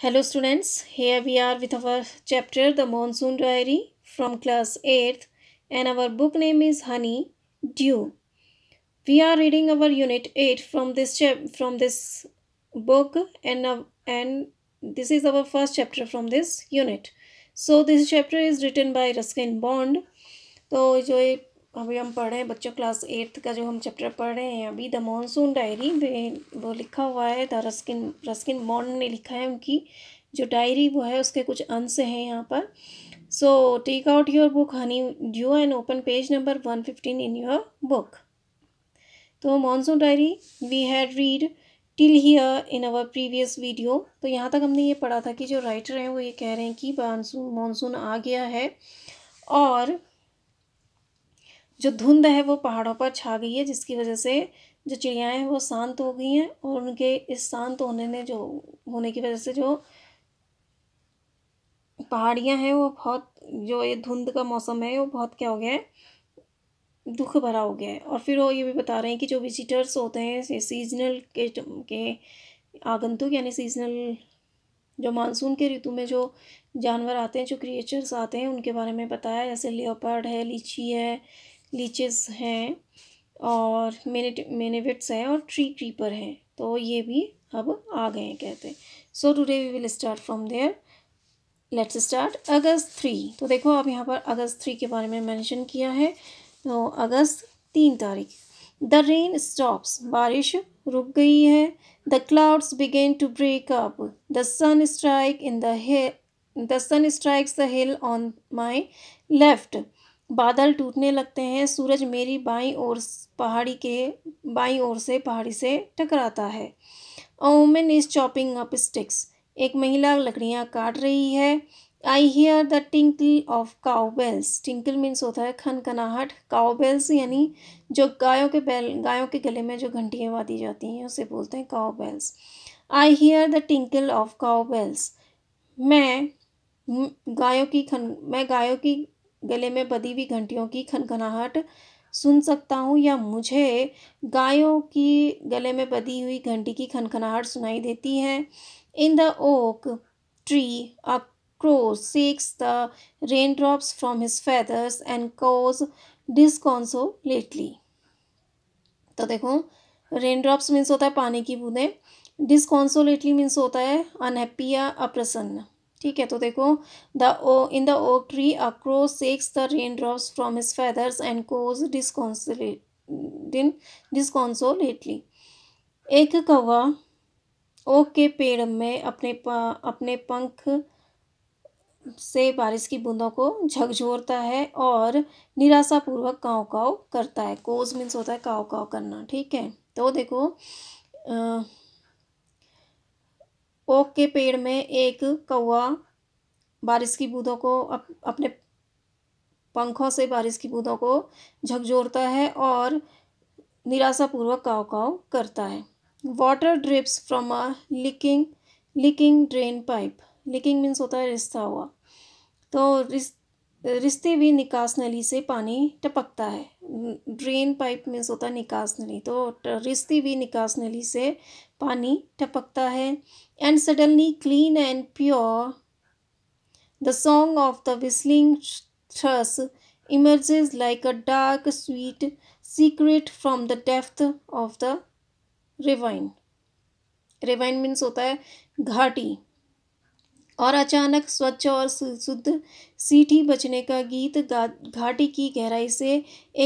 Hello students, here we are with our chapter The Monsoon Diary from class 8th and our book name is Honey Dew. We are reading our unit 8 from this from this book and uh, and this is our first chapter from this unit. So this chapter is written by Ruskin Bond. So जो अभी हम पढ़ रहे हैं बच्चों class eighth का जो हम चैप्टर पढ़ रहे हैं अभी द मॉनसून डायरी वो लिखा हुआ है द रस्किन रस्किन मॉन ने लिखा है उनकी जो डायरी वो है उसके कुछ अंश हैं यहाँ पर so take out your book Honeydew and open page number one fifteen in your book तो monsoon diary we had read till here in our previous video तो यहाँ तक हमने ये पढ़ा था कि जो राइटर हैं वो ये कह रहे हैं कि मानसून मानसून आ गया है और जो धुंध है वो पहाड़ों पर छा गई है जिसकी वजह से जो चिड़ियाँ हैं वो शांत हो गई हैं और उनके इस शांत होने ने जो होने की वजह से जो पहाड़ियाँ हैं वो बहुत जो ये धुंध का मौसम है वो बहुत क्या हो गया है दुख भरा हो गया है और फिर वो ये भी बता रहे हैं कि जो विजिटर्स होते हैं सीजनल के के आगंतुक यानी सीजनल जो मानसून के ऋतु में जो जानवर आते हैं जो क्रिएचर्स आते हैं उनके बारे में बताया जैसे लियोपर्ड है लीची है लीचेस हैं और मेने मेनेविट्स हैं और ट्री क्रीपर हैं तो ये भी अब आ गए हैं कहते हैं so today we will start from there let's start August three तो देखो अब यहाँ पर अगस्त थ्री के बारे में मेंशन किया है तो अगस्त तीन तारीख द रेन स्टॉप्स बारिश रुक गई है the clouds begin to break up the sun strike in the hill the sun strikes the hill on my left बादल टूटने लगते हैं सूरज मेरी बाई ओर पहाड़ी के बाई ओर से पहाड़ी से टकराता है a man is chopping up sticks एक महिला लकड़ियाँ काट रही है I hear the tinkle of cowbells bells tinkle means होता है खनाहट काउ बेल्स यानी जो गायों के बैल गायों के गले में जो घंटियाँ दी जाती हैं उसे बोलते हैं cowbells I hear the tinkle of cowbells bells मैं गायों की खन मैं गायों की गले में बदी हुई घंटियों की खनखनाहट सुन सकता हूँ या मुझे गायों की गले में बदी हुई घंटी की खनखनाहट सुनाई देती है in the oak tree a the raindrops from his feathers and caws disconsolately तो देखो रेन ड्रॉप्स मीन्स होता है पानी की बूंदें डिसकॉन्सोलेटली मीन्स होता है अनहैप्पी या अप्रसन्न ठीक है तो देखो the oh in the oak tree a crow shakes the raindrops from his feathers and caws disconsolating disconsolately एक कौवा ओक के पेड़ में अपने पा अपने पंख से बारिश की बूंदों को झकझोरता है और निराशापूर्वक काव काव करता है कोज मीन्स होता है काव काव करना ठीक है तो देखो आ, ओक के पेड़ में एक कौआ बारिश की बूंदों को अप, अपने पंखों से बारिश की बूंदों को झकझोरता है और निराशापूर्वक काव काव करता है water drips from a leaking leaking drainpipe leaking means होता है रिश्ता हुआ तो रिस रिश्ते भी निकास नली से पानी टपकता है ड्रेन पाइप में होता निकास नली तो रिश्ते भी निकास नली से पानी टपकता है and suddenly clean and pure the song of the whistling thrush emerges like a dark sweet secret from the depth of the ravine ravine means होता है घाटी और अचानक स्वच्छ और शुद्ध सीठी बचने का गीत गा घाटी की गहराई से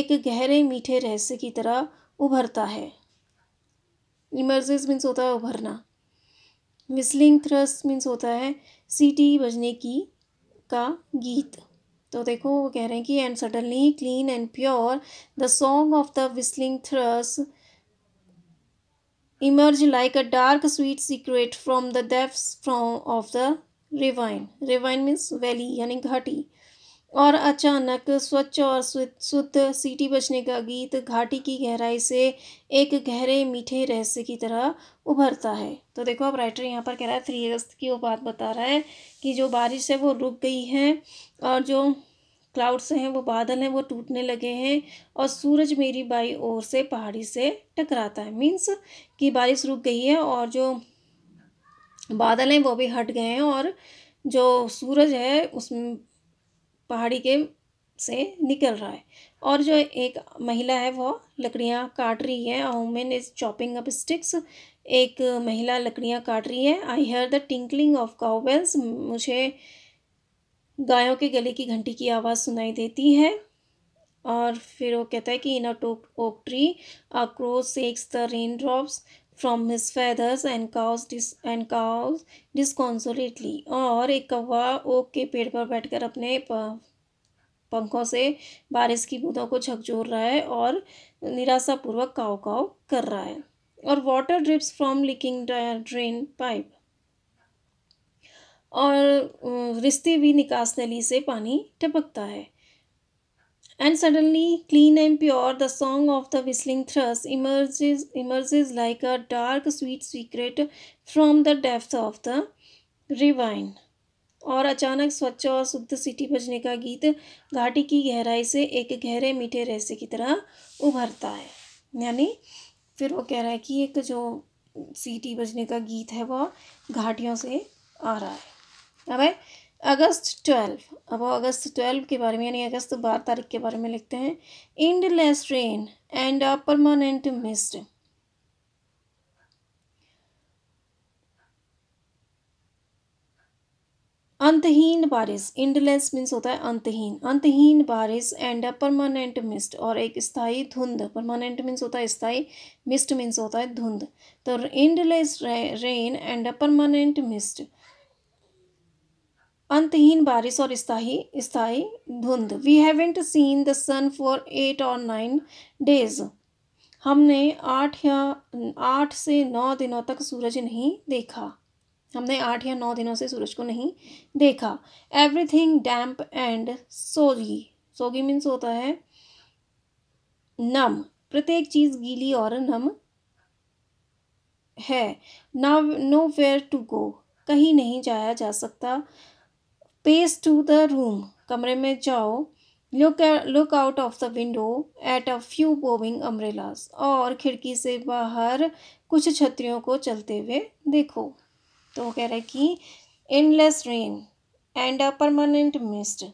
एक गहरे मीठे रहस्य की तरह उभरता है इमर्जेंस मीन्स होता है उभरना विस्लिंग थ्रस्ट मीन्स होता है सीटी बजने की का गीत तो देखो वो कह रहे हैं कि and suddenly clean and pure the song of the whistling thrush emerge like a dark sweet secret from the depths from of the ravine ravine means valley यानी घाटी और अचानक स्वच्छ और शुद्ध सीटी बजने का गीत घाटी की गहराई से एक गहरे मीठे रहस्य की तरह उभरता है तो देखो अब राइटर यहाँ पर कह रहा है थ्री अगस्त की वो बात बता रहा है कि जो बारिश है वो रुक गई है और जो क्लाउड्स हैं वो बादल हैं वो टूटने लगे हैं और सूरज मेरी बाई ओर से पहाड़ी से टकराता है मीन्स कि बारिश रुक गई है और जो बादल हैं वो भी हट गए हैं और जो सूरज है उस पहाड़ी के से निकल रहा है और जो एक महिला है वो लकड़ियाँ काट रही है a woman is chopping up sticks एक महिला लकड़ियाँ काट रही है I hear the tinkling of cowbells मुझे गायों के गले की घंटी की आवाज़ सुनाई देती है और फिर वो कहता है कि इन अ टोक oak tree a crows shakes the raindrops from his feathers and cows dis, and cows disconsolately और एक कौवा ओक के पेड़ पर बैठकर अपने पंखों से बारिश की बूंदों को झकझोर रहा है और निराशापूर्वक काव काव कर रहा है और water drips from leaking drainpipe और रिश्ते भी निकास नली से पानी टपकता है And suddenly, clean and pure, the song of the whistling thrush emerges, emerges like a dark, sweet secret from the depths of the ravine और अचानक स्वच्छ और शुद्ध सिटी बजने का गीत घाटी की गहराई से एक गहरे मीठे रहस्य की तरह उभरता है यानी फिर वो कह रहा है कि एक जो सिटी बजने का गीत है वो घाटियों से आ रहा है अब है अगस्त ट्वेल्व अब अगस्त ट्वेल्व के बारे में यानी अगस्त बारह तारीख के बारे में लिखते हैं endless rain and a permanent mist अंतहीन बारिश इंडलेस मीन्स होता है अंतहीन अंतहीन बारिश एंड अ परमानेंट मिस्ट और एक स्थायी धुंध परमानेंट मीन्स होता है स्थायी मिस्ट मीन्स होता है धुंध तो endless rain and a permanent mist अंतहीन बारिश और स्थाई स्थाई धुंध we haven't seen the sun for eight और नाइन डेज हमने आठ या आठ से नौ दिनों तक सूरज नहीं देखा हमने आठ या नौ दिनों से सूरज को नहीं देखा एवरीथिंग डैम्प एंड सोगी सोगी मीन्स होता है नम प्रत्येक चीज़ गीली और नम है ना नो वेयर टू गो कहीं नहीं जाया जा सकता पेस टू द रूम कमरे में जाओ look look out of the window at a few bobbing umbrellas और खिड़की से बाहर कुछ छतरियों को चलते हुए देखो तो वो कह रहे कि endless rain and a permanent mist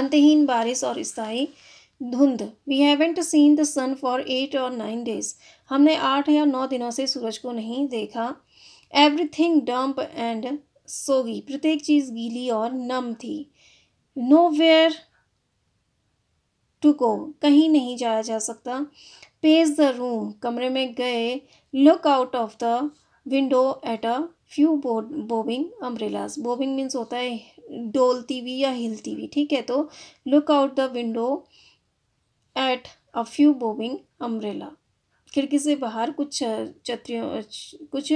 अंतहीन बारिश और स्थायी धुंध we haven't seen the sun for eight और नाइन डेज हमने आठ या नौ दिनों से सूरज को नहीं देखा एवरीथिंग डम्प एंड सोगी प्रत्येक चीज़ गीली और नम थी नो वेयर टू गो कहीं नहीं जाया जा सकता पेज द रूम कमरे में गए look out of the window at a few bobbing umbrellas bobbing means होता है डोलती हुई या हिलती हुई ठीक है तो look out the window at a few bobbing umbrella खिड़की से बाहर कुछ छतरियों कुछ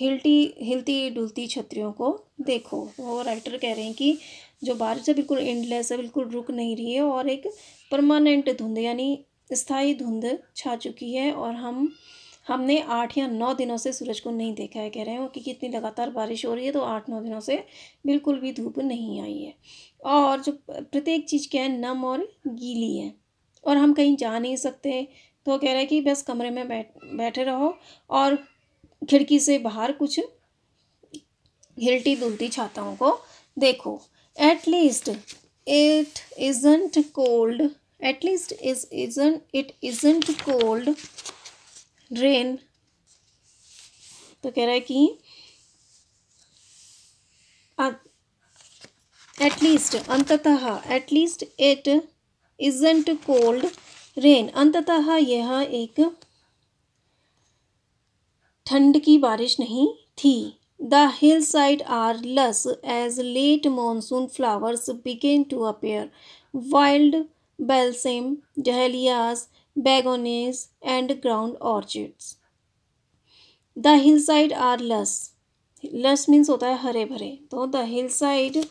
हिलती हिलती डुलती छतरियों को देखो वो राइटर कह रहे हैं कि जो बारिश है बिल्कुल इंडलेस है बिल्कुल रुक नहीं रही है और एक परमानेंट धुंध यानी स्थायी धुंध छा चुकी है और हम हमने आठ या नौ दिनों से सूरज को नहीं देखा है कह रहे हैं क्योंकि इतनी लगातार बारिश हो रही है तो आठ नौ दिनों से बिल्कुल भी धूप नहीं आई है और जो प्रत्येक चीज़ क्या है नम और गीली है और हम कहीं जा नहीं सकते तो कह रहा है कि बस कमरे में बैठ बैठे रहो और खिड़की से बाहर कुछ हिलती दुलती छाताओं को देखो at least it isn't cold at least is isn't it isn't cold rain तो कह रहा है कि एटलीस्ट अं, अंततः at least it isn't cold rain अंततः यह एक ठंड की बारिश नहीं थी the hillside are lush as late monsoon flowers begin to appear wild balsam dahlias begonias and ground orchids the hillside are lush lush means होता है हरे भरे तो द हिल साइड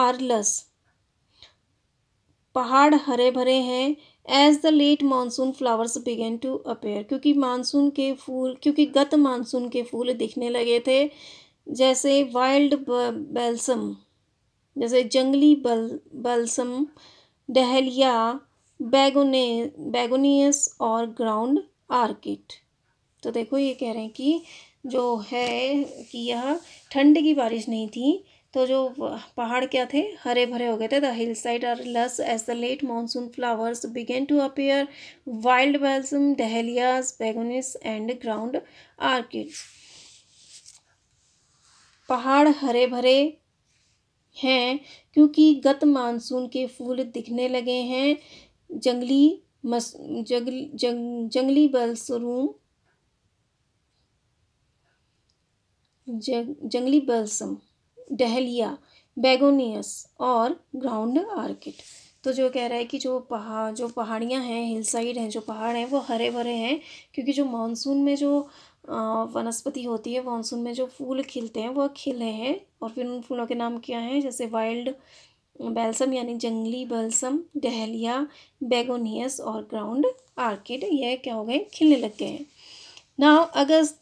आर लस पहाड़ हरे भरे हैं as the late monsoon flowers begin to appear क्योंकि मानसून के फूल क्योंकि गत मानसून के फूल दिखने लगे थे जैसे वाइल्ड बेल्सम जैसे जंगली बल बल्सम डहलिया बैगोने बैगोनियस और ग्राउंड आर्किट तो देखो ये कह रहे हैं कि जो है कि यह ठंड की बारिश नहीं थी तो जो पहाड़ क्या थे हरे भरे हो गए थे the hillside are lush as the late monsoon flowers begin to appear wild balsam dahlias begonias and ground orchids पहाड़ हरे भरे हैं क्योंकि गत मानसून के फूल दिखने लगे हैं जंगली मस जंगली जंग, जंगली बलसरूम जंगली बल्सम डहलिया बैगोनियस और ग्राउंड आर्किड तो जो कह रहा है कि जो पहाड़ जो पहाड़ियाँ हैं हिल साइड हैं जो पहाड़ हैं वो हरे भरे हैं क्योंकि जो मानसून में जो वनस्पति होती है मानसून में जो फूल खिलते हैं वह खिले हैं और फिर उन फूलों के नाम क्या हैं जैसे वाइल्ड बेल्सम यानी जंगली बैल्सम डहलिया बैगोनियस और ग्राउंड आर्किड ये क्या हो गए खिलने लग गए हैं नाव अगस्त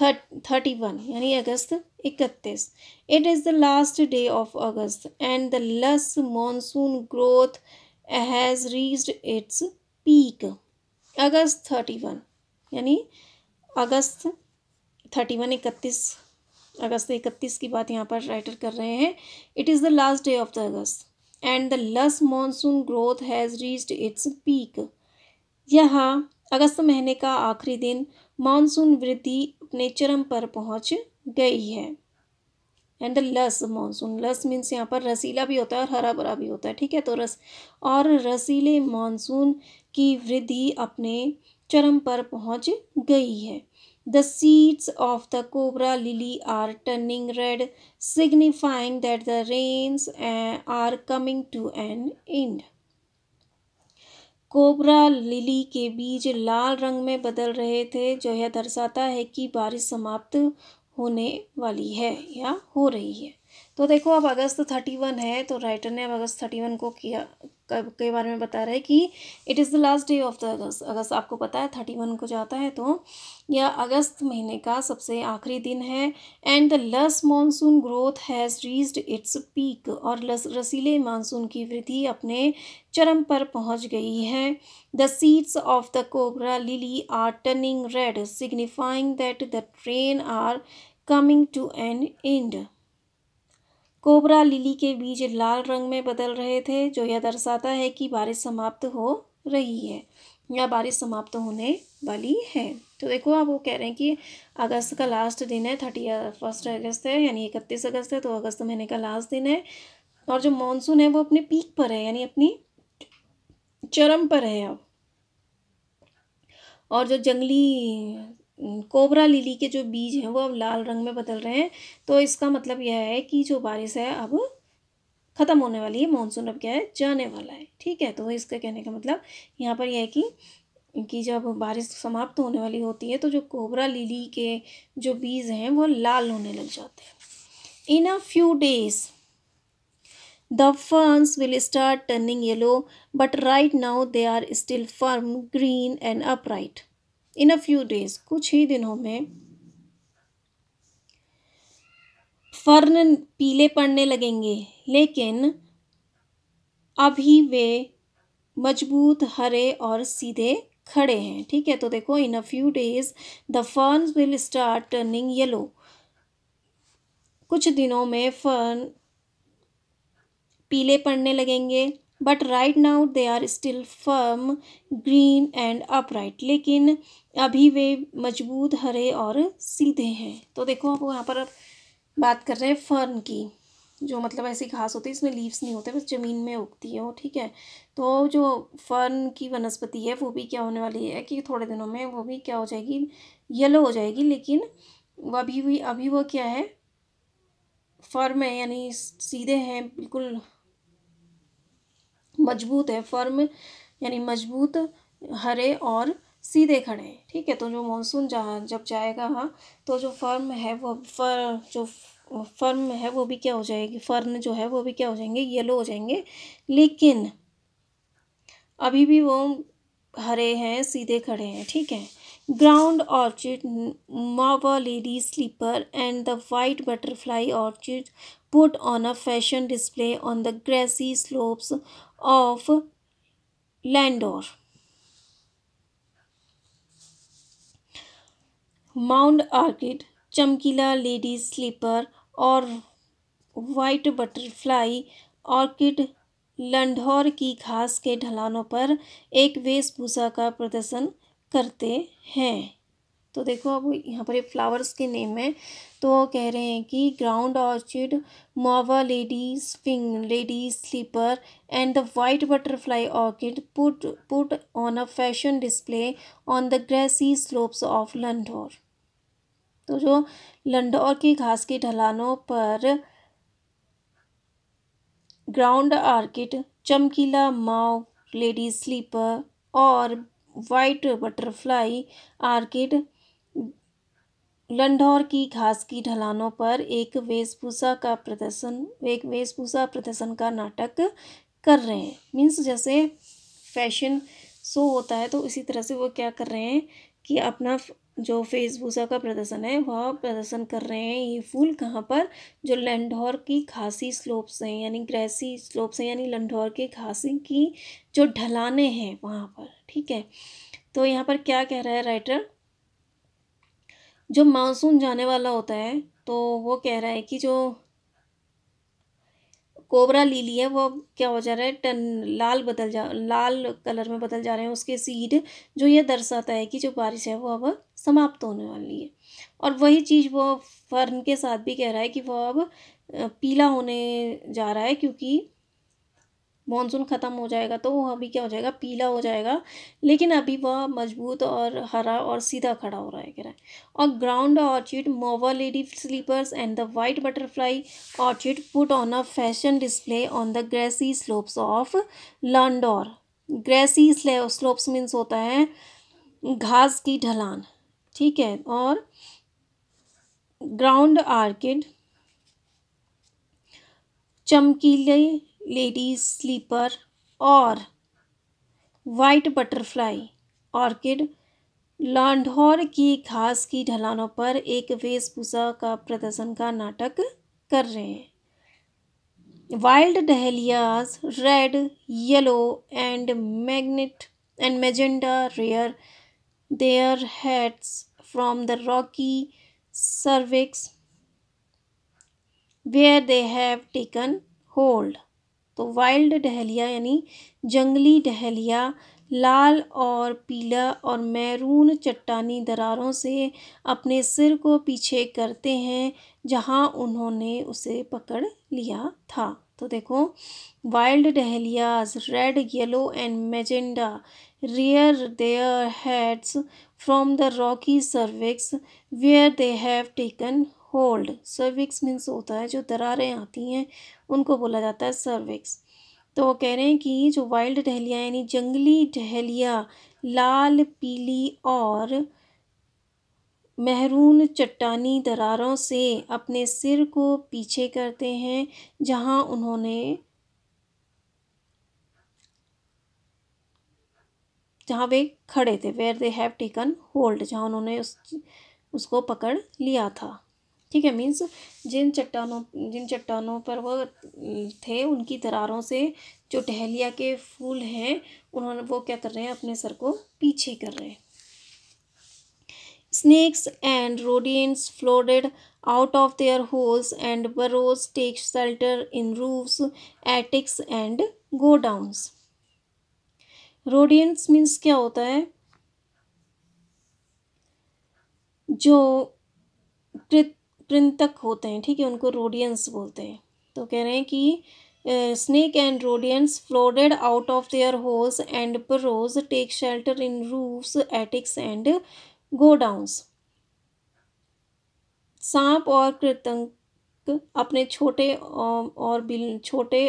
थर्ट थर्टी वन यानी अगस्त इकतीस it is the last day of August and the lush monsoon growth has reached its peak August thirty one यानी अगस्त थर्टी वन इकतीस अगस्त इकतीस की बात यहाँ पर राइटर कर रहे हैं it is the last day of the August and the lush monsoon growth has reached its peak यहाँ अगस्त महीने का आखिरी दिन मानसून वृद्धि अपने चरम पर पहुँच गई है एंड लस मानसून लस मीन्स यहाँ पर रसीला भी होता है और हरा भरा भी होता है ठीक है तो रस और रसीले मानसून की वृद्धि अपने चरम पर पहुँच गई है the seeds of the cobra lily are turning red signifying that the rains are coming to an end cobra lily के बीज लाल रंग में बदल रहे थे जो यह दर्शाता है कि बारिश समाप्त होने वाली है या हो रही है तो देखो अब अगस्त थर्टी वन है तो राइटर ने अब अगस्त थर्टी वन को किया के बारे में बता रहा है कि it is the last day of the August August आपको पता है थर्टी वन को जाता है तो यह अगस्त महीने का सबसे आखिरी दिन है and the lush monsoon growth has reached its peak और लस रसीले मानसून की वृद्धि अपने चरम पर पहुंच गई है the seeds of the cobra lily are turning red signifying that the train are coming to an end cobra lily के बीज लाल रंग में बदल रहे थे जो यह दर्शाता है कि बारिश समाप्त हो रही है या बारिश समाप्त होने वाली है तो देखो आप वो कह रहे हैं कि अगस्त का लास्ट दिन है थर्टी फर्स्ट uh, अगस्त है यानी इकतीस अगस्त है तो अगस्त महीने का लास्ट दिन है और जो मानसून है वो अपने पीक पर है यानी अपनी चरम पर है अब और जो जंगली कोबरा लिली के जो बीज हैं वो अब लाल रंग में बदल रहे हैं तो इसका मतलब यह है कि जो बारिश है अब ख़त्म होने वाली है मानसून अब क्या है जाने वाला है ठीक है तो इसका कहने का मतलब यहाँ पर यह है कि कि जब बारिश समाप्त होने वाली होती है तो जो कोबरा लिली के जो बीज हैं वो लाल होने लग जाते हैं in a few days the ferns will start turning yellow but right now they are still firm green and upright in a few days कुछ ही दिनों में फर्न पीले पड़ने लगेंगे लेकिन अभी वे मजबूत हरे और सीधे खड़े हैं ठीक है तो देखो in a few days the fern will start turning yellow कुछ दिनों में फर्न पीले पड़ने लगेंगे but right now they are still firm green and upright लेकिन अभी वे मजबूत हरे और सीधे हैं तो देखो आप यहाँ पर बात कर रहे हैं फर्न की जो मतलब ऐसी घास होती है इसमें लीव्स नहीं होते बस ज़मीन में उगती है वो ठीक है तो जो फर्न की वनस्पति है वो भी क्या होने वाली है कि थोड़े दिनों में वो भी क्या हो जाएगी येलो हो जाएगी लेकिन वह अभी भी अभी वो क्या है फर्म है यानी सीधे हैं बिल्कुल मजबूत है फर्म यानी मजबूत हरे और सीधे खड़े हैं ठीक है तो जो मानसून जहाँ जब जाएगा हाँ तो जो फर्म है वो फर जो फर्म है वो भी क्या हो जाएगी फर्न जो है वो भी क्या हो जाएंगे येलो हो जाएंगे लेकिन अभी भी वो हरे हैं सीधे खड़े हैं ठीक है ground orchid mauve lady slipper and the white butterfly orchid put on a fashion display on the grassy slopes of Landor. Mount orchid चमकीला लेडीज स्लीपर और वाइट बटरफ्लाई ऑर्किड लंढौर की घास के ढलानों पर एक वेशभूषा का प्रदर्शन करते हैं तो देखो अब यहाँ पर फ्लावर्स के नेम है तो कह रहे हैं कि ग्राउंड ऑर्चिड मोवा लेडीज फिंग ladies slipper and the white butterfly orchid put put on a fashion display on the grassy slopes of Landour तो जो लंडोर की घास की ढलानों पर ग्राउंड आर्किड चमकीला माओ लेडीज स्लीपर और वाइट बटरफ्लाई आर्किड लंडौर की घास की ढलानों पर एक वेशभूषा का प्रदर्शन एक वेशभूषा प्रदर्शन का नाटक कर रहे हैं मीन्स जैसे फैशन शो होता है तो इसी तरह से वो क्या कर रहे हैं कि अपना जो वेशभूषा का प्रदर्शन है वह प्रदर्शन कर रहे हैं ये फूल कहाँ पर जो लंडौर की घासी स्लोप्स हैं यानी ग्रैसी स्लोप्स हैं यानी लंडौर के घासी की जो ढलाने हैं वहाँ पर ठीक है तो यहाँ पर क्या कह रहा है राइटर जो मानसून जाने वाला होता है तो वो कह रहा है कि जो कोबरा लीली है वो क्या हो जा रहा है टन लाल बदल जा लाल कलर में बदल जा रहे हैं उसके सीड जो ये दर्शाता है कि जो बारिश है वो अब समाप्त होने वाली है और वही चीज़ वो फर्न के साथ भी कह रहा है कि वो अब पीला होने जा रहा है क्योंकि मानसून ख़त्म हो जाएगा तो वो अभी क्या हो जाएगा पीला हो जाएगा लेकिन अभी वह मजबूत और हरा और सीधा खड़ा हो रहा है कह रहा है और ground orchid mauve lady slippers and the white butterfly orchid put on a fashion display on the grassy slopes of Landour grassy slopes means होता है घास की ढलान ठीक है और ग्राउंड आर्किड चमकीले लेडीज स्लीपर और वाइट बटरफ्लाई ऑर्किड लांढौर की घास की ढलानों पर एक वेशभूषा का प्रदर्शन का नाटक कर रहे हैं wild dahlias red yellow and magnet and magenta rear their heads from the rocky crevices where they have taken hold तो वाइल्ड डहलिया यानी जंगली डहलिया लाल और पीला और मैरून चट्टानी दरारों से अपने सिर को पीछे करते हैं जहां उन्होंने उसे पकड़ लिया था तो देखो wild dahlias red yellow and magenta rear their heads from the rocky crevices where they have taken hold crevices means होता है जो दरारें आती हैं उनको बोला जाता है सर्विक्स तो वो कह रहे हैं कि जो वाइल्ड डहलिया यानी जंगली डहलिया लाल पीली और महरून चट्टानी दरारों से अपने सिर को पीछे करते हैं जहां उन्होंने जहाँ वे खड़े थे where they have taken hold जहाँ उन्होंने उस उसको पकड़ लिया था ठीक है मीन्स जिन चट्टानों जिन चट्टानों पर वो थे उनकी दरारों से जो टहलिया के फूल हैं उन्होंने वो क्या कर रहे हैं अपने सर को पीछे कर रहे हैं snakes and rodents flooded out of their holes and burrows take shelter in roofs attics and godowns rodents means क्या होता है जो कृत कृंतक होते हैं ठीक है उनको रोडियंस बोलते हैं तो कह रहे हैं कि snake and rodents flooded out of their holes and burrows take shelter in roofs attics and godowns सांप और कृतंक अपने छोटे और बिल छोटे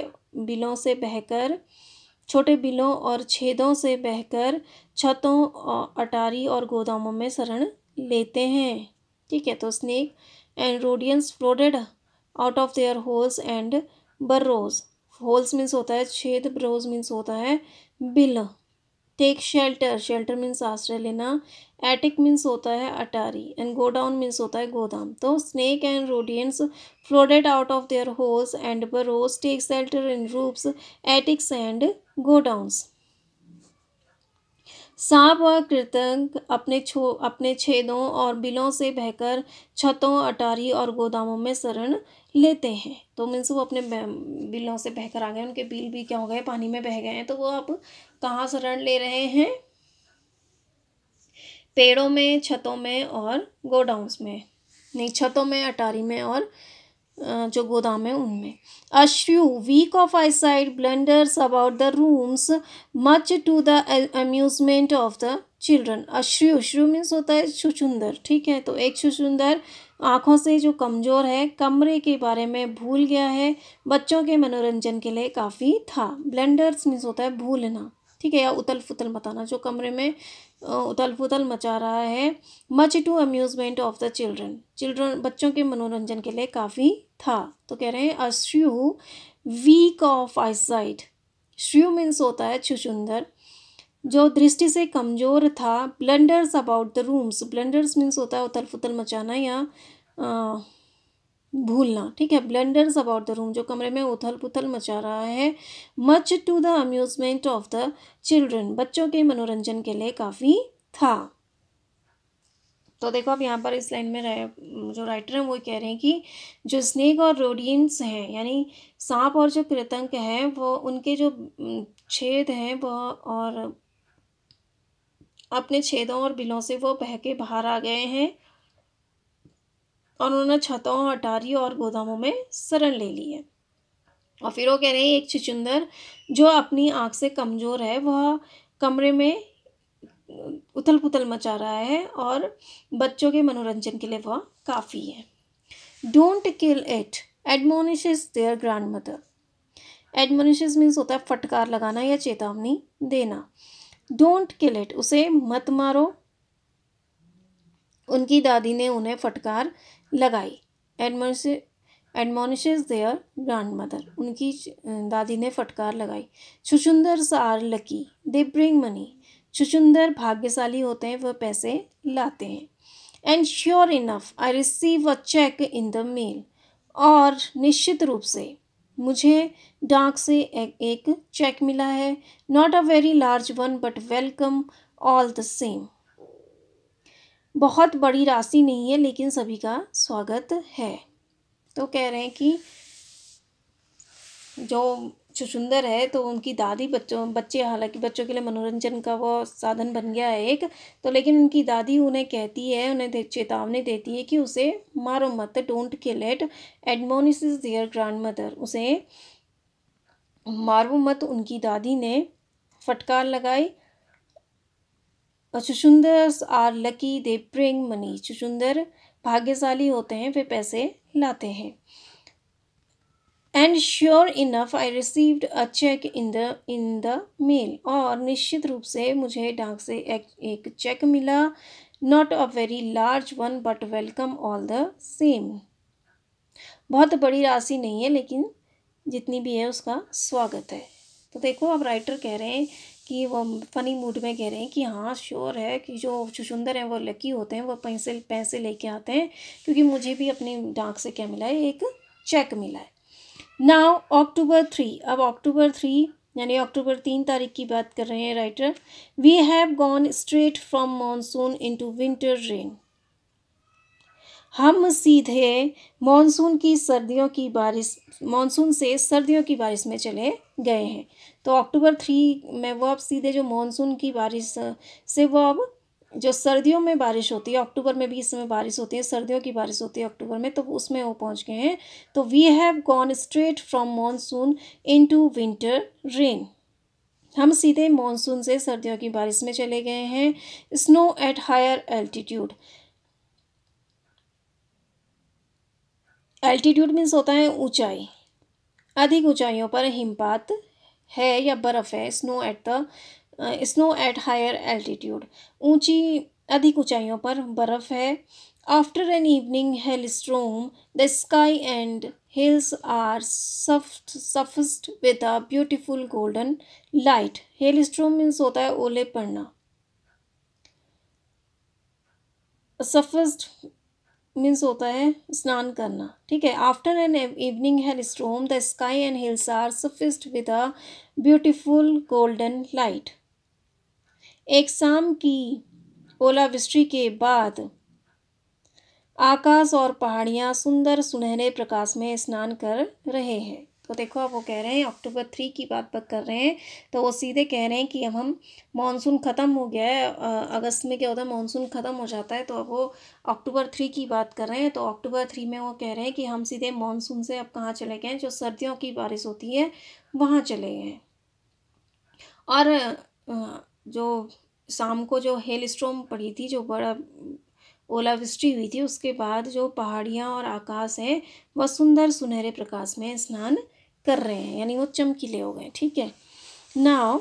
बिलों से बहकर छोटे बिलों और छेदों से बहकर छतों अटारी और गोदामों में शरण लेते हैं ठीक है तो snake and rodents flooded out of their holes and burrows holes means होता है छेद बरोज मीन्स होता है बिल टेक शेल्टर शेल्टर मीन्स आश्रय लेना एटिक मीन्स होता है अटारी एंड गोडाउन मीन्स होता है गोदाम तो snake and rodents flooded out of their holes and burrows take shelter in roofs attics and godowns सांप व कृतंक अपने छो अपने छेदों और बिलों से बहकर छतों अटारी और गोदामों में शरण लेते हैं तो मीन्स वो अपने बिलों से बहकर आ गए उनके बिल भी क्या हो गए पानी में बह गए हैं तो वो अब कहाँ शरण ले रहे हैं पेड़ों में छतों में और गोडाउंस में नहीं छतों में अटारी में और जो गोदाम है उनमें a shrew weak of eyesight blunders about the rooms much to the amusement of the children a shrew a shrew means होता है छुचुंदर ठीक है तो एक सुचुंदर आँखों से जो कमज़ोर है कमरे के बारे में भूल गया है बच्चों के मनोरंजन के लिए काफ़ी था ब्लेंडर्स मीन्स होता है भूलना ठीक है या उतल फुतल बताना जो कमरे में उथल पुथल मचा रहा है much to amusement of the children children बच्चों के मनोरंजन के लिए काफ़ी था तो कह रहे हैं a shrew weak of eyesight shrew means होता है छुचुंदर जो दृष्टि से कमज़ोर था blunders about the rooms blunders means होता है उथल पुथल मचाना या भूलना ठीक है ब्लेंडर्स अबाउट द रूम जो कमरे में उथल पुथल मचा रहा है much to the amusement of the children बच्चों के मनोरंजन के लिए काफ़ी था तो देखो आप यहाँ पर इस लाइन में जो राइटर हैं वो कह रहे हैं कि जो स्नेक और रोडियंस हैं यानी सांप और जो कृतंक हैं वो उनके जो छेद हैं वह और अपने छेदों और बिलों से वो बह के बाहर आ गए हैं और उन्होंने छतों अटारी और गोदामों में शरण ले ली है और फिर वो कह रहे हैं एक चिचुंदर जो अपनी आँख से कमज़ोर है वह कमरे में उथल पुथल मचा रहा है और बच्चों के मनोरंजन के लिए वह काफ़ी है don't kill it admonish their grandmother admonish means होता है फटकार लगाना या चेतावनी देना डोंट किल इट उसे मत मारो उनकी दादी ने उन्हें फटकार लगाई admonish admonish their grandmother उनकी दादी ने फटकार लगाई छुचुंदर are lucky they bring money छुचुंदर भाग्यशाली होते हैं वह पैसे लाते हैं and sure enough I receive a cheque in the mail और निश्चित रूप से मुझे डाक से एक, एक चेक मिला है not a very large one but welcome all the same बहुत बड़ी राशि नहीं है लेकिन सभी का स्वागत है तो कह रहे हैं कि जो सुंदर है तो उनकी दादी बच्चों बच्चे हालांकि बच्चों के लिए मनोरंजन का वो साधन बन गया है एक तो लेकिन उनकी दादी उन्हें कहती है उन्हें चेतावनी देती है कि उसे मारो मत don't kill it admonishes their grandmother उसे मारो मत उनकी दादी ने फटकार लगाई चुचुंदर्स are lucky they bring money चुचुंदर भाग्यशाली होते हैं वे पैसे लाते हैं and sure enough I received a cheque in the in the mail और निश्चित रूप से मुझे डाक से एक, एक चेक मिला not a very large one but welcome all the same बहुत बड़ी राशि नहीं है लेकिन जितनी भी है उसका स्वागत है तो देखो अब राइटर कह रहे हैं कि वो फ़नी मूड में कह रहे हैं कि हाँ श्योर है कि जो चुचुंदर हैं वो लकी होते हैं वो पैसे पैसे लेके आते हैं क्योंकि मुझे भी अपने डाक से क्या मिला है एक चेक मिला है नाउ अक्टूबर थ्री अब अक्टूबर थ्री यानी अक्टूबर तीन तारीख की बात कर रहे हैं writer we have gone straight from monsoon into winter rain हम सीधे मानसून की सर्दियों की बारिश मानसून से सर्दियों की बारिश में चले गए हैं तो अक्टूबर थ्री में वो अब सीधे जो मानसून की बारिश से वो अब जो सर्दियों में बारिश होती है अक्टूबर में भी इस समय बारिश होती है सर्दियों की बारिश होती है अक्टूबर में तो उसमें वो पहुंच गए हैं तो we have gone straight from monsoon into winter rain हम सीधे मानसून से सर्दियों की बारिश में चले गए हैं snow at higher altitude altitude means होता है ऊंचाई अधिक ऊंचाइयों पर हिमपात है या बर्फ़ है snow at the snow at higher altitude ऊंची अधिक ऊंचाइयों पर बर्फ़ है after an evening hailstorm the sky and hills are suffused suffused with a beautiful golden light hailstorm means होता है ओले पड़ना सफस्ट मीन्स होता है स्नान करना ठीक है after an evening hailstorm the sky and hills are suffused with a beautiful golden light एक शाम की ओलावृष्टि के बाद आकाश और पहाड़ियाँ सुंदर सुनहरे प्रकाश में स्नान कर रहे हैं तो देखो अब वो कह रहे हैं अक्टूबर थ्री की बात कर रहे हैं तो वो सीधे कह रहे हैं कि अब हम मानसून ख़त्म हो गया है अगस्त में क्या होता है मानसून ख़त्म हो जाता है तो अब वो अक्टूबर थ्री की बात कर रहे हैं तो अक्टूबर थ्री में वो कह रहे हैं कि हम सीधे मानसून से अब कहाँ चले गए हैं जो सर्दियों की बारिश होती है वहाँ चले गए और जो शाम को जो हेल स्ट्रोम पड़ी थी जो बड़ा ओलावृष्टि हुई थी उसके बाद जो पहाड़ियाँ और आकाश हैं वह सुंदर सुनहरे प्रकाश में स्नान कर रहे हैं यानी वो चमकीले हो गए ठीक है now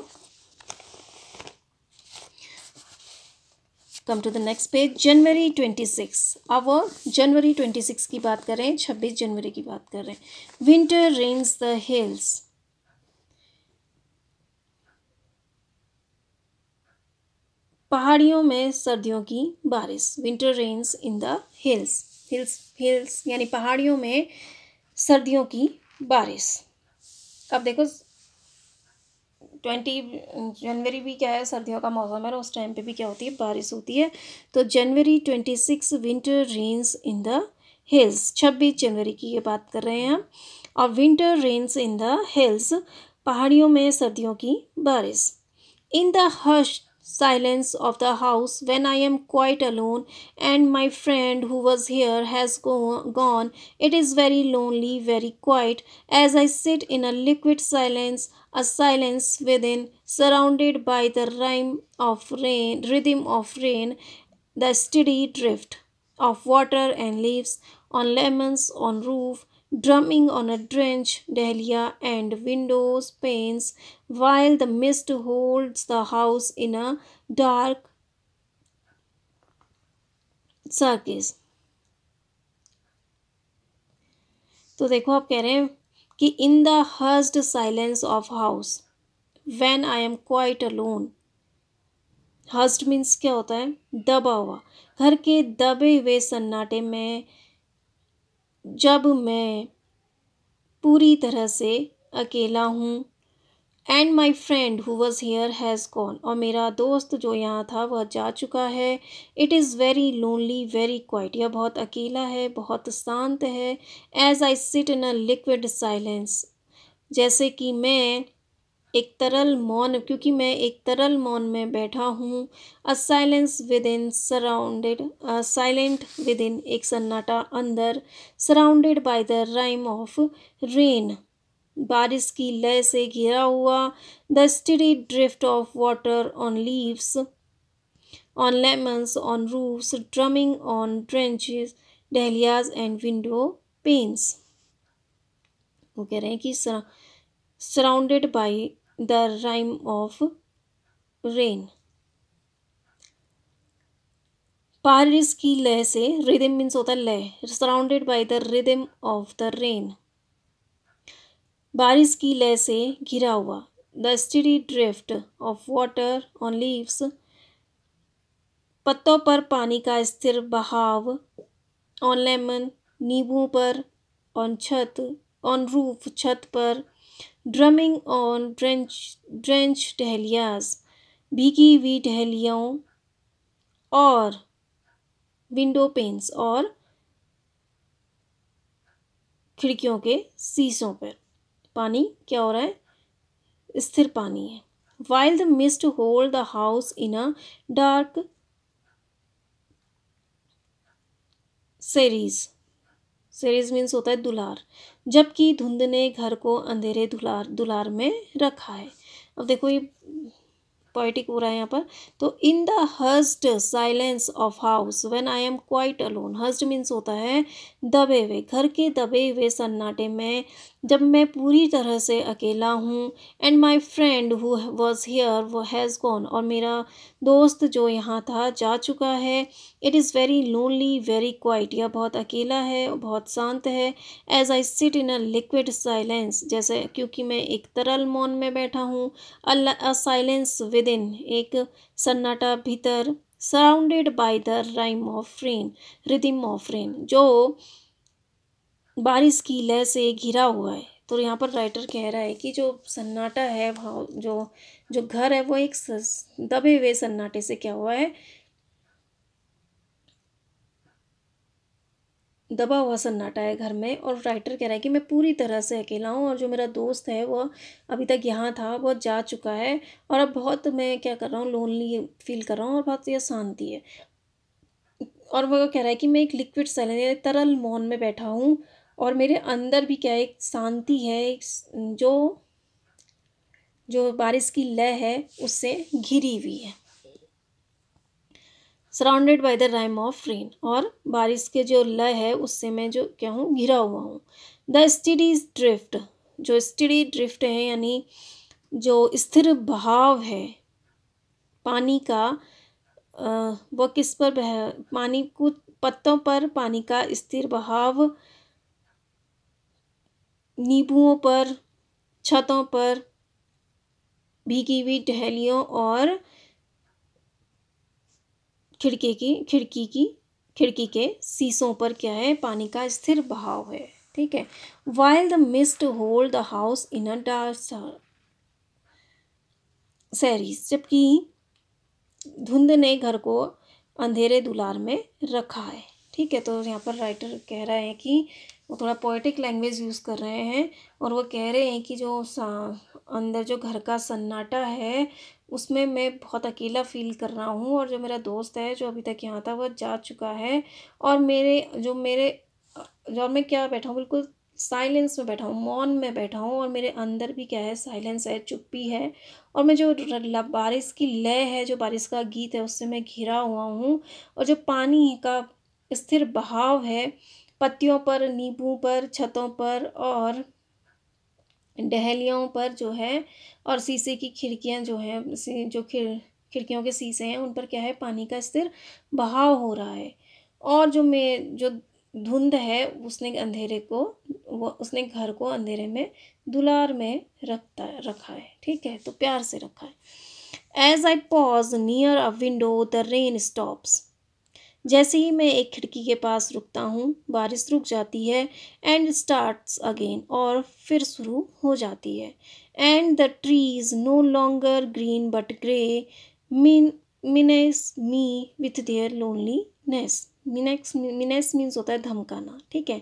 come to the next page January twenty six अब जनवरी ट्वेंटी सिक्स की बात कर रहे हैं छब्बीस जनवरी की बात कर रहे हैं विंटर रेन्स द हिल्स पहाड़ियों में सर्दियों की बारिश winter rains in the hills hills hills यानी पहाड़ियों में सर्दियों की बारिश तो अब देखो ट्वेंटी जनवरी भी क्या है सर्दियों का मौसम है और उस टाइम पे भी क्या होती है बारिश होती है तो January twenty six winter rains in the hills छब्बीस जनवरी की ये बात कर रहे हैं हम और winter rains in the hills पहाड़ियों में सर्दियों की बारिश in the hushed silence of the house when I am quite alone and my friend who was here has go- gone. It is very lonely, very quiet as I sit in a liquid silence, a silence within, surrounded by the rhyme of rain, rhythm of rain, the steady drift of water and leaves on lemons on roof drumming on a drench, dahlia, and windows panes, while the mist holds the house in a dark caress तो देखो आप कह रहे हैं कि in the hushed silence of house when I am quite alone hushed means क्या होता है दबा हुआ घर के दबे हुए सन्नाटे में जब मैं पूरी तरह से अकेला हूँ and my friend who was here has gone और मेरा दोस्त जो यहाँ था वह जा चुका है it is very lonely very quiet यह बहुत अकेला है बहुत शांत है as I sit in a liquid silence जैसे कि मैं एक तरल मौन क्योंकि मैं एक तरल मौन में बैठा हूँ a silence within surrounded silent within एक सन्नाटा अंदर surrounded by the rhyme of rain बारिश की लय से घिरा हुआ the steady drift of water on leaves on lemons on roofs drumming on drenched dahlias and window panes वो कह रहे हैं कि surrounded by the rhyme of rain. Paris की लय से रिदम मीन्स होता है लय surrounded by the rhythm of the rain बारिश की लय से घिरा हुआ the steady drift of water on leaves पत्तों पर पानी का स्थिर बहाव ऑन लेमन नींबू पर ऑन छत ऑन रूफ छत पर drumming on drench drench dahlias भीगी हुई डहलियों और विंडो पेंस और खिड़कियों के सीसों पर पानी क्या हो रहा है स्थिर पानी है while the mist hold the house in a dark caress caress means होता है दुलार जबकि धुंध ने घर को अंधेरे दुलार दुलार में रखा है अब देखो ये पोइटिक हो रहा है यहाँ पर तो in the hushed silence of house when I am quite alone hushed means होता है दबे हुए घर के दबे हुए सन्नाटे में जब मैं पूरी तरह से अकेला हूँ and my friend who was here वो हैज़ गॉन और मेरा दोस्त जो यहाँ था जा चुका है it is very lonely very quiet यह बहुत अकेला है बहुत शांत है as I sit in a liquid silence जैसे क्योंकि मैं एक तरल मौन में बैठा हूँ अ साइलेंस विद इन एक सन्नाटा भीतर surrounded by the rhyme of rain rhythm of rain जो बारिश की लय से घिरा हुआ है तो यहाँ पर राइटर कह रहा है कि जो सन्नाटा है जो जो घर है वो एक दबे हुए सन्नाटे से क्या हुआ है दबा हुआ सन्नाटा है घर में और राइटर कह रहा है कि मैं पूरी तरह से अकेला हूँ और जो मेरा दोस्त है वह अभी तक यहाँ था वह जा चुका है और अब बहुत मैं क्या कर रहा हूँ लोनली फील कर रहा हूँ और बहुत यह शांति है और वह कह रहा है कि मैं एक लिक्विड सैलन तरल मौन में बैठा हूँ और मेरे अंदर भी क्या एक शांति है एक जो जो बारिश की लय है उससे घिरी हुई है surrounded by the rhyme of rain और बारिश के जो लय है उससे मैं जो क्या हूँ घिरा हुआ हूँ द स्टडी ड्रिफ्ट जो स्टडी ड्रिफ्ट है यानी जो स्थिर बहाव है पानी का वह किस पर बह पानी को पत्तों पर पानी का स्थिर बहाव नींबुओं पर छतों पर भीगी हुई टहलियों और खिड़की की खिड़की की खिड़की के शीशों पर क्या है पानी का स्थिर बहाव है ठीक है while the mist hold the house in a dark caress जबकि धुंध ने घर को अंधेरे दुलार में रखा है ठीक है तो यहाँ पर राइटर कह रहे हैं कि वो थोड़ा पोइटिक लैंग्वेज यूज़ कर रहे हैं और वो कह रहे हैं कि जो अंदर जो घर का सन्नाटा है उसमें मैं बहुत अकेला फ़ील कर रहा हूँ और जो मेरा दोस्त है जो अभी तक यहाँ था वह जा चुका है और मेरे जो मेरे जो मैं क्या बैठा हूँ बिल्कुल साइलेंस में बैठा हूँ मौन में बैठा हूँ और मेरे अंदर भी क्या है साइलेंस है चुप्पी है और मैं जो बारिश की लय है जो बारिश का गीत है उससे मैं घिरा हुआ हूँ और जो पानी का स्थिर बहाव है पत्तियों पर नींबू पर छतों पर और डहलियों पर जो है और शीशे की खिड़कियां जो हैं जो खिड़ खिड़कियों के शीशे हैं उन पर क्या है पानी का स्थिर बहाव हो रहा है और जो मैं जो धुंध है उसने अंधेरे को वो उसने घर को अंधेरे में दुलार में रखता रखा है ठीक है तो प्यार से रखा है as I pause near a window the rain stops जैसे ही मैं एक खिड़की के पास रुकता हूँ बारिश रुक जाती है एंड स्टार्ट्स अगेन और फिर शुरू हो जाती है and the trees no longer green but grey mean menace me with their loneliness menace menace means होता है धमकाना ठीक है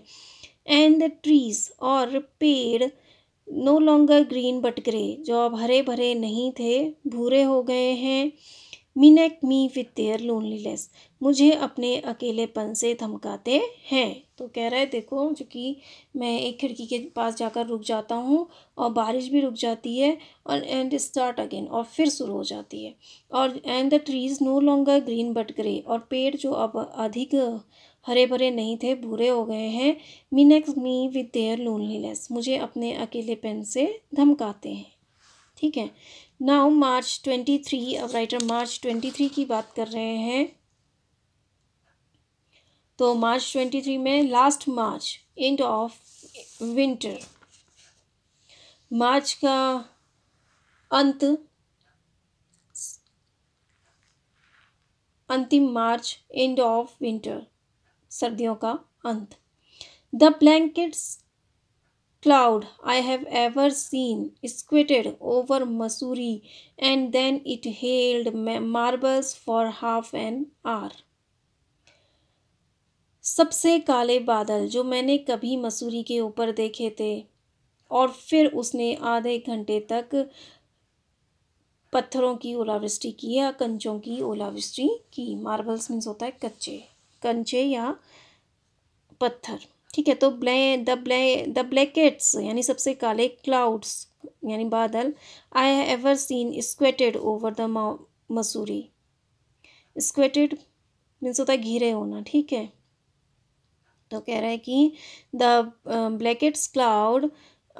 एंड द ट्रीज और पेड़ no longer green but grey जो अब हरे भरे नहीं थे भूरे हो गए हैं menace me with their loneliness मुझे अपने अकेलेपन से धमकाते हैं तो कह रहा है देखो चूँकि मैं एक खिड़की के पास जाकर रुक जाता हूँ और बारिश भी रुक जाती है और एंड स्टार्ट अगेन और फिर शुरू हो जाती है और and the trees no longer green but grey और पेड़ जो अब अधिक हरे भरे नहीं थे भूरे हो गए हैं menace me with their loneliness मुझे अपने अकेलेपन से धमकाते हैं ठीक है नाउ मार्च ट्वेंटी थ्री अब राइटर मार्च ट्वेंटी थ्री की बात कर रहे हैं तो मार्च ट्वेंटी थ्री में last March end of winter March का अंत अंतिम मार्च एंड ऑफ विंटर सर्दियों का अंत the blackest cloud I have ever seen squirted over Missouri, and then it hailed marbles for half an hour. सबसे काले बादल जो मैंने कभी मसूरी के ऊपर देखे थे और फिर उसने आधे घंटे तक पत्थरों की ओलावृष्टि की या कंचों की ओलावृष्टि की मार्बल्स मीन्स होता है कच्चे कंचे या पत्थर ठीक है तो ब्लै द ब्ले द ब्लैकेट्स यानी सबसे काले क्लाउड्स यानी बादल I have ever seen squatted over the Mussoorie squatted means होता है घिरे होना ठीक है तो कह रहा है कि the blackest cloud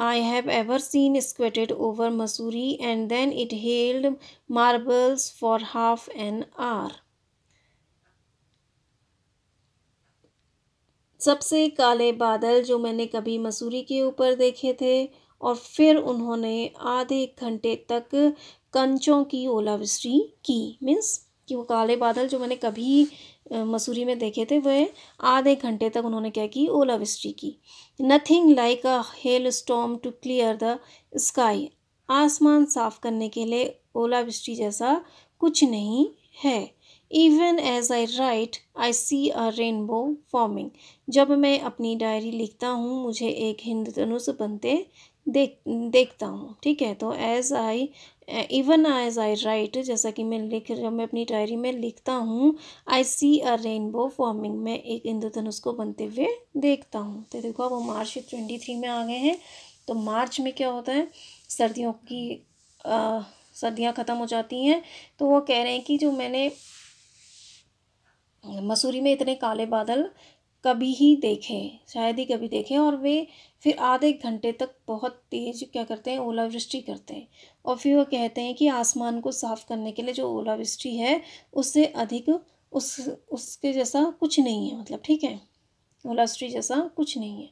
I have ever seen squatted over Mussoorie and then it held marbles for half an hour सबसे काले बादल जो मैंने कभी मसूरी के ऊपर देखे थे और फिर उन्होंने आधे घंटे तक कंचों की ओलावृष्टि की मीन्स कि वो काले बादल जो मैंने कभी मसूरी में देखे थे वह आधे घंटे तक उन्होंने क्या की ओलावृष्टि की nothing like a hailstorm to clear the sky आसमान साफ करने के लिए ओलावृष्टि जैसा कुछ नहीं है even as I write I see a rainbow forming जब मैं अपनी डायरी लिखता हूँ मुझे एक हिंद धनुष बनते देख देखता हूँ ठीक है तो as I even as I write जैसा कि मैं लिख जब मैं अपनी डायरी में लिखता हूँ आई सी अ रेनबो फॉर्मिंग मैं एक इंद्रधनुष को बनते हुए देखता हूँ तो देखो अब वो मार्च ट्वेंटी थ्री में आ गए हैं तो मार्च में क्या होता है सर्दियों की सर्दियाँ ख़त्म हो जाती हैं तो वो कह रहे हैं कि जो मैंने मसूरी में इतने काले बादल कभी ही देखें शायद ही कभी देखें और वे फिर आधे घंटे तक बहुत तेज़ क्या करते हैं ओलावृष्टि करते हैं और फिर वो कहते हैं कि आसमान को साफ़ करने के लिए जो ओलावृष्टि है उससे अधिक उस उसके जैसा कुछ नहीं है मतलब ठीक है ओलावृष्टि जैसा कुछ नहीं है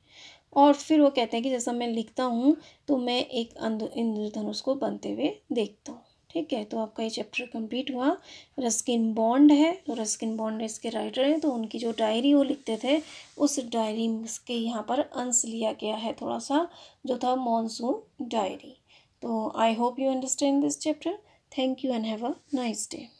और फिर वो कहते हैं कि जैसा मैं लिखता हूँ तो मैं एक इंद्रधनुष को बनते हुए देखता हूँ ठीक है तो आपका ये चैप्टर कंप्लीट हुआ रस्किन बॉन्ड है तो रस्किन बॉन्ड इसके राइटर हैं तो उनकी जो डायरी वो लिखते थे उस डायरी के यहाँ पर अंश लिया गया है थोड़ा सा जो था मॉनसून डायरी तो I hope you understand this chapter thank you and have a nice day